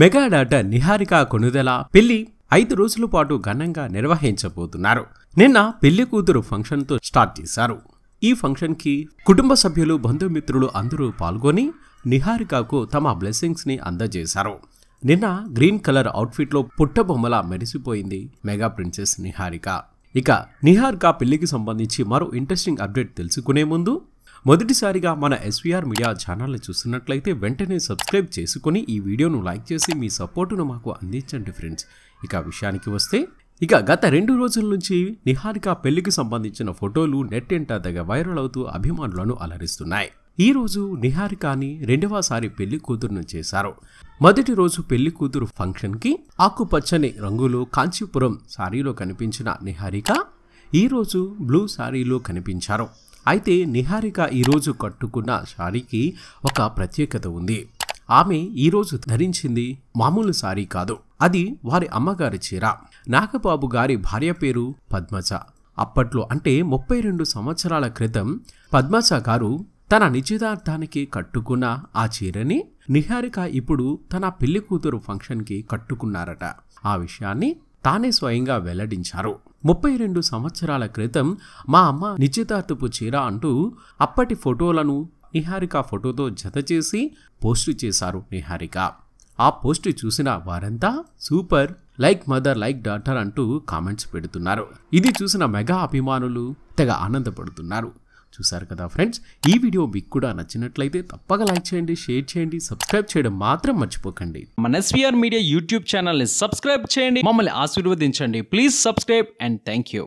మెగాడాట నిహారిక కొనుదెల పెళ్లి ఐదు రోజుల పాటు ఘనంగా నిర్వహించబోతున్నారు నిన్న పెళ్లి కూతురు ఫంక్షన్తో స్టార్ట్ చేశారు ఈ ఫంక్షన్కి కుటుంబ సభ్యులు బంధుమిత్రులు అందరూ పాల్గొని నిహారికకు తమ ని అందజేశారు నిన్న గ్రీన్ కలర్ అవుట్ఫిట్లో పుట్టబొమ్మలా మెరిసిపోయింది మెగా ప్రిన్సెస్ నిహారిక ఇక నిహారిక పెళ్లికి సంబంధించి మరో ఇంట్రెస్టింగ్ అప్డేట్ తెలుసుకునే ముందు మొదటిసారిగా మన ఎస్వీఆర్ మీడియా ఛానల్ని చూస్తున్నట్లయితే వెంటనే సబ్స్క్రైబ్ చేసుకుని ఈ వీడియోను లైక్ చేసి మీ సపోర్టును మాకు అందించండి ఫ్రెండ్స్ ఇక విషయానికి వస్తే ఇక గత రెండు రోజుల నుంచి నిహారిక పెళ్లికి సంబంధించిన ఫోటోలు నెట్ ఎంట తెగ వైరల్ అవుతూ అభిమానులను అలరిస్తున్నాయి ఈ రోజు నిహారికాని రెండవసారి పెళ్లి కూతురును చేశారు మొదటి రోజు పెళ్లి కూతురు ఫంక్షన్కి ఆకుపచ్చని రంగులో కాంచీపురం సారీలో కనిపించిన నిహారిక ఈ రోజు బ్లూ సారీలో కనిపించారు అయితే నిహారిక ఈరోజు కట్టుకున్న శారీకి ఒక ప్రత్యేకత ఉంది ఆమె ఈరోజు ధరించింది మామూలు శారీ కాదు అది వారి అమ్మగారి చీర నాగబాబు గారి భార్య పేరు పద్మజ అప్పట్లో అంటే ముప్పై రెండు సంవత్సరాల క్రితం పద్మజ గారు తన నిశ్చితార్థానికి కట్టుకున్న ఆ చీరని నిహారిక ఇప్పుడు తన పెళ్లి కూతురు ఫంక్షన్కి కట్టుకున్నారట ఆ విషయాన్ని తానే స్వయంగా వెల్లడించారు ముప్పై రెండు సంవత్సరాల క్రితం మా అమ్మ నిశ్చితార్థపు చీర అంటూ అప్పటి ఫోటోలను నిహారిక ఫోటోతో జత చేసి పోస్టు చేశారు నిహారిక ఆ పోస్ట్ చూసిన వారంతా super like mother like daughter అంటూ కామెంట్స్ పెడుతున్నారు ఇది చూసిన మెగా అభిమానులు తెగ ఆనందపడుతున్నారు చూసారు కదా ఫ్రెండ్స్ ఈ వీడియో మీకు కూడా నచ్చినట్లయితే తప్పక లైక్ చేయండి షేర్ చేయండి సబ్స్క్రైబ్ చేయడం మాత్రం మర్చిపోకండి మన ఎస్వీఆర్ మీడియా యూట్యూబ్ ఛానల్ని సబ్స్క్రైబ్ చేయండి మమ్మల్ని ఆశీర్వదించండి ప్లీజ్ సబ్స్క్రైబ్ అండ్ థ్యాంక్